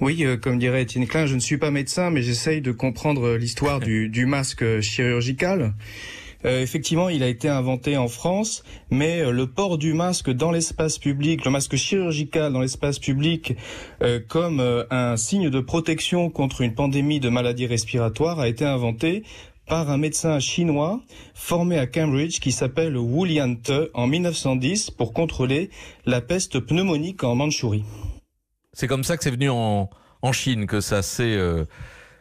Oui, euh, comme dirait Étienne Klein, je ne suis pas médecin, mais j'essaye de comprendre l'histoire du, masque euh, chirurgical. Euh, effectivement, il a été inventé en France, mais le port du masque dans l'espace public, le masque chirurgical dans l'espace public, comme un signe de protection contre une pandémie de maladies respiratoires, a été inventé par un médecin chinois formé à Cambridge qui s'appelle Wu Lian Te en 1910 pour contrôler la peste pneumonique en Mandchourie. C'est comme ça que c'est venu en, Chine, que ça s'est euh,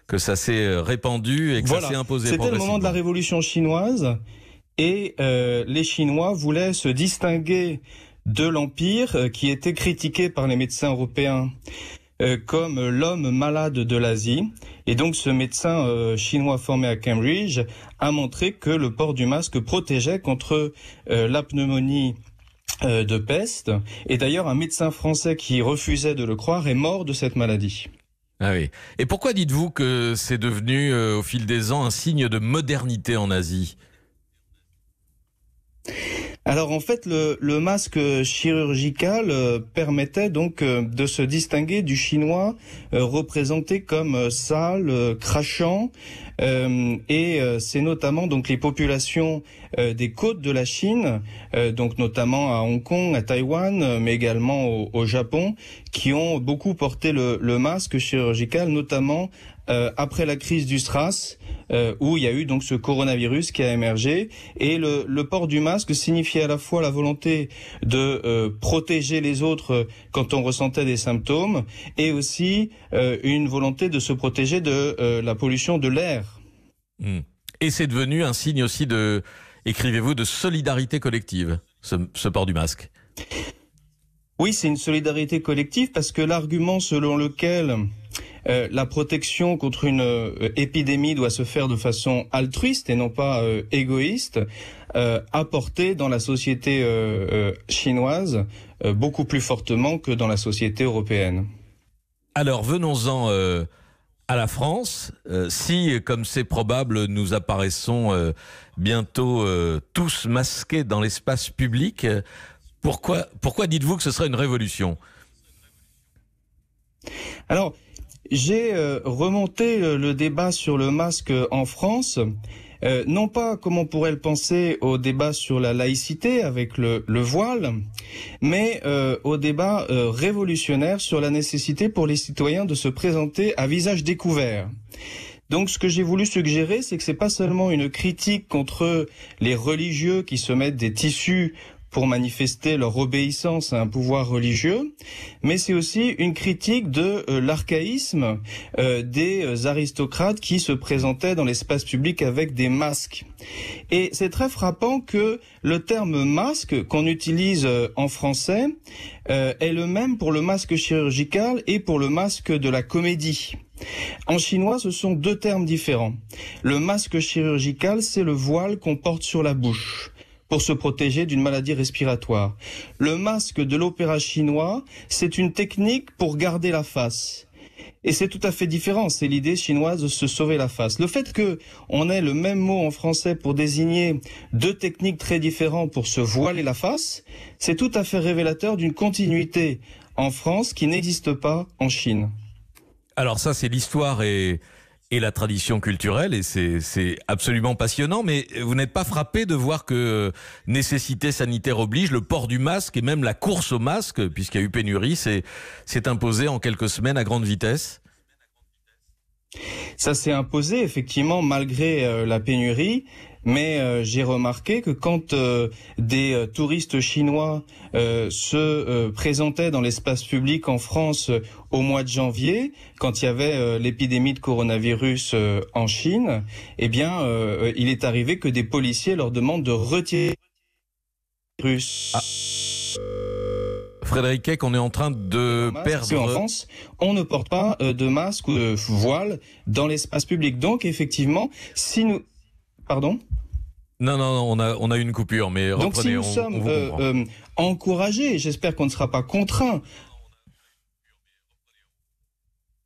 que ça s'est euh, répandu et que ça s'est imposé. C'était le moment de la révolution chinoise et euh, les Chinois voulaient se distinguer de l'empire qui était critiqué par les médecins européens comme l'homme malade de l'Asie. Et donc ce médecin chinois formé à Cambridge a montré que le port du masque protégeait contre la pneumonie euh, de peste. Et d'ailleurs, un médecin français qui refusait de le croire est mort de cette maladie. Ah oui. Et pourquoi dites-vous que c'est devenu, euh, au fil des ans, un signe de modernité en Asie alors en fait, le, masque chirurgical euh, permettait donc euh, de se distinguer du chinois euh, représenté comme sale, crachant, et c'est notamment donc les populations des côtes de la Chine, donc notamment à Hong Kong, à Taïwan, mais également au, Japon, qui ont beaucoup porté le, le masque chirurgical, notamment euh, après la crise du SRAS, euh, où il y a eu donc ce coronavirus qui a émergé. Et le, port du masque signifiait à la fois la volonté de euh, protéger les autres quand on ressentait des symptômes, et aussi une volonté de se protéger de la pollution de l'air. Hmm. Et c'est devenu un signe aussi de, écrivez-vous, de solidarité collective, ce port du masque. Oui, c'est une solidarité collective parce que l'argument selon lequel euh, la protection contre une euh, épidémie doit se faire de façon altruiste et non pas euh, égoïste, euh, apporté dans la société chinoise beaucoup plus fortement que dans la société européenne. Alors venons-en à la France. si, comme c'est probable, nous apparaissons bientôt tous masqués dans l'espace public, pourquoi, dites-vous que ce serait une révolution Alors, j'ai euh, remonté euh, le débat sur le masque en France. Euh, non pas comme on pourrait le penser au débat sur la laïcité avec le, voile, mais au débat révolutionnaire sur la nécessité pour les citoyens de se présenter à visage découvert. Donc ce que j'ai voulu suggérer, c'est que ce n'est pas seulement une critique contre les religieux qui se mettent des tissus pour manifester leur obéissance à un pouvoir religieux, mais c'est aussi une critique de euh, l'archaïsme euh, des euh, aristocrates qui se présentaient dans l'espace public avec des masques. Et c'est très frappant que le terme masque qu'on utilise en français est le même pour le masque chirurgical et pour le masque de la comédie. En chinois, ce sont deux termes différents. Le masque chirurgical, c'est le voile qu'on porte sur la bouche pour se protéger d'une maladie respiratoire. Le masque de l'opéra chinois, c'est une technique pour garder la face. Et c'est tout à fait différent, c'est l'idée chinoise de se sauver la face. Le fait que on ait le même mot en français pour désigner deux techniques très différentes pour se voiler la face, c'est tout à fait révélateur d'une continuité en France qui n'existe pas en Chine. Alors ça c'est l'histoire et et la tradition culturelle, et c'est absolument passionnant, mais vous n'êtes pas frappé de voir que euh, nécessité sanitaire oblige, le port du masque et même la course au masque, puisqu'il y a eu pénurie, s'est imposé en quelques semaines à grande vitesse Ça s'est imposé, effectivement, malgré euh, la pénurie mais euh, j'ai remarqué que quand euh, des euh, touristes chinois se présentaient dans l'espace public en France au mois de janvier, quand il y avait l'épidémie de coronavirus en Chine, eh bien, il est arrivé que des policiers leur demandent de retirer russe. Ah. Frédéric Heck, on est en train de perdre. En France, on ne porte pas de masque ou de voile dans l'espace public. Donc, effectivement, si nous. Pardon non, non, non, on a, on a une coupure, mais reprenez, Donc si nous sommes euh, euh, encouragés, j'espère qu'on ne sera pas contraints.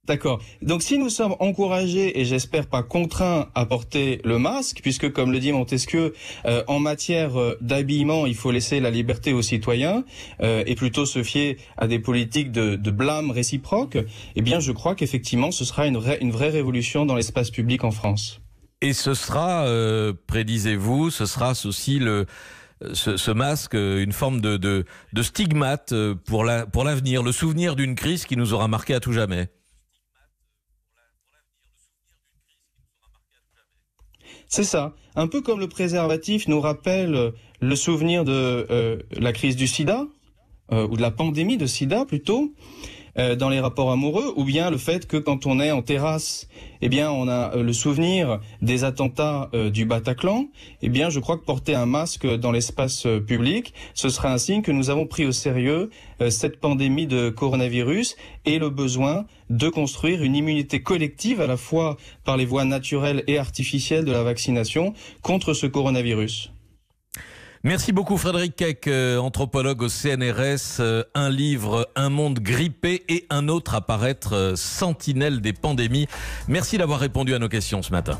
D'accord. Donc si nous sommes encouragés et j'espère pas contraints à porter le masque, puisque comme le dit Montesquieu, euh, en matière d'habillement, il faut laisser la liberté aux citoyens et plutôt se fier à des politiques de, de blâme réciproque, eh bien je crois qu'effectivement ce sera une, une vraie révolution dans l'espace public en France. Et ce sera, euh, prédisez-vous, ce sera aussi le, ce, masque, euh, une forme de, de, stigmate euh, pour l'avenir, la, pour le souvenir d'une crise qui nous aura marqué à tout jamais. C'est ça. Un peu comme le préservatif nous rappelle le souvenir de la crise du sida, ou de la pandémie de sida plutôt, euh, dans les rapports amoureux, ou bien le fait que quand on est en terrasse, eh bien, on a euh, le souvenir des attentats euh, du Bataclan. Eh bien, je crois que porter un masque dans l'espace public, ce sera un signe que nous avons pris au sérieux cette pandémie de coronavirus et le besoin de construire une immunité collective à la fois par les voies naturelles et artificielles de la vaccination contre ce coronavirus. Merci beaucoup Frédéric Keck, euh, anthropologue au CNRS. Euh, un livre, Un monde grippé et un autre à paraître, euh, Sentinelle des pandémies. Merci d'avoir répondu à nos questions ce matin.